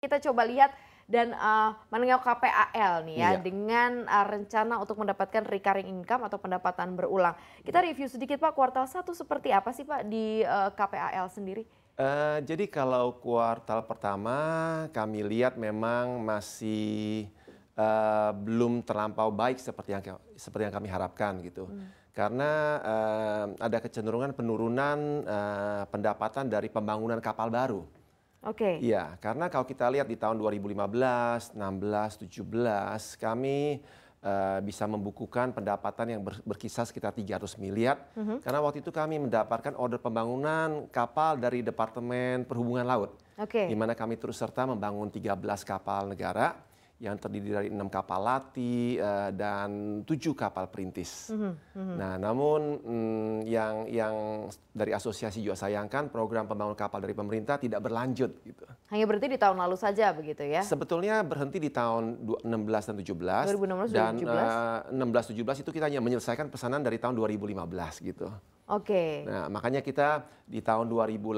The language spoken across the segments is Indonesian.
Kita coba lihat dan uh, eh, menengok KPAL nih ya iya. dengan uh, rencana untuk mendapatkan recurring income atau pendapatan berulang. Kita review sedikit Pak kuartal 1 seperti apa sih Pak di uh, eh, KPAL sendiri? Uh, jadi kalau kuartal pertama kami lihat memang masih uh, belum terlampau baik seperti yang seperti yang kami harapkan gitu. Hmm. Karena uh, ada kecenderungan penurunan uh, pendapatan dari pembangunan kapal baru. Oke. Okay. Iya, karena kalau kita lihat di tahun 2015, 16, 17 kami Uh, bisa membukukan pendapatan yang ber, berkisar sekitar 300 miliar. Uh mhm. -huh. Karena waktu itu kami mendapatkan order pembangunan kapal dari Departemen Perhubungan Laut. Okay. Di mana kami terus serta membangun 13 kapal negara yang terdiri dari enam kapal latih eh, uh, dan tujuh kapal perintis. Mm -hmm. Nah, namun mm, yang yang dari asosiasi juga sayangkan program pembangunan kapal dari pemerintah tidak berlanjut. Gitu. Hanya berhenti di tahun lalu saja begitu ya? Sebetulnya berhenti di tahun 16 dan 17. 2016 dan 17? Uh, 16 17 itu kita hanya menyelesaikan pesanan dari tahun 2015 gitu. Oke. Okay. Nah, makanya kita di tahun 2018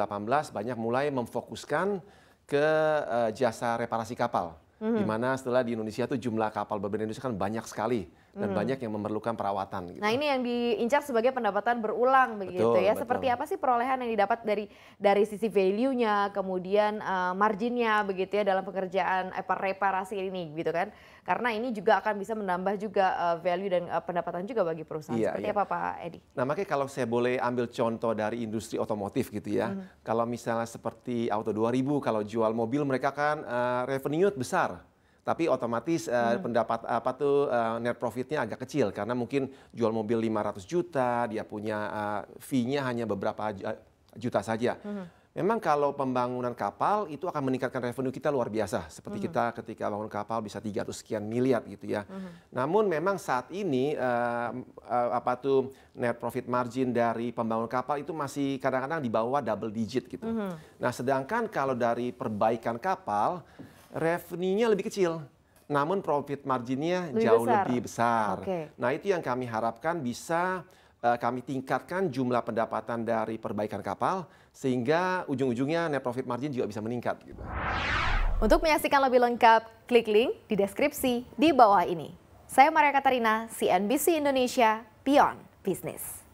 banyak mulai memfokuskan ke uh, jasa reparasi kapal hmm. mana setelah di Indonesia tuh jumlah kapal berbeda Indonesia kan banyak sekali dan hmm. banyak yang memerlukan perawatan. Gitu. Nah ini yang diincar sebagai pendapatan berulang begitu betul, ya. Betul. Seperti apa sih perolehan yang didapat dari dari sisi value-nya, kemudian uh, marginnya begitu ya dalam pekerjaan eh, reparasi ini gitu kan? Karena ini juga akan bisa menambah juga uh, value dan uh, pendapatan juga bagi perusahaan. Iya, Seperti iya. apa Pak Edi? Nah makanya kalau saya boleh ambil contoh dari industri otomotif gitu ya. Hmm. Kalau misalnya seperti Auto 2000 kalau jual mobil mereka kan uh, revenue besar tapi otomatis uh, hmm. pendapat apa tuh uh, net profitnya agak kecil karena mungkin jual mobil 500 juta dia punya uh, fee-nya hanya beberapa juta saja. Hmm. Memang kalau pembangunan kapal itu akan meningkatkan revenue kita luar biasa. Seperti -hmm. kita ketika bangun kapal bisa 300 sekian miliar gitu ya. -hmm. Namun memang saat ini uh, uh, apa tuh net profit margin dari pembangunan kapal itu masih kadang-kadang di bawah double digit gitu. -hmm. Nah, sedangkan kalau dari perbaikan kapal revenue-nya lebih kecil, namun profit marginnya lebih jauh besar. lebih besar. Okay. Nah itu yang kami harapkan bisa uh, kami tingkatkan jumlah pendapatan dari perbaikan kapal sehingga ujung-ujungnya net profit margin juga bisa meningkat. Gitu. Untuk menyaksikan lebih lengkap, klik link di deskripsi di bawah ini. Saya Maria Katarina, CNBC Indonesia, Pion Business.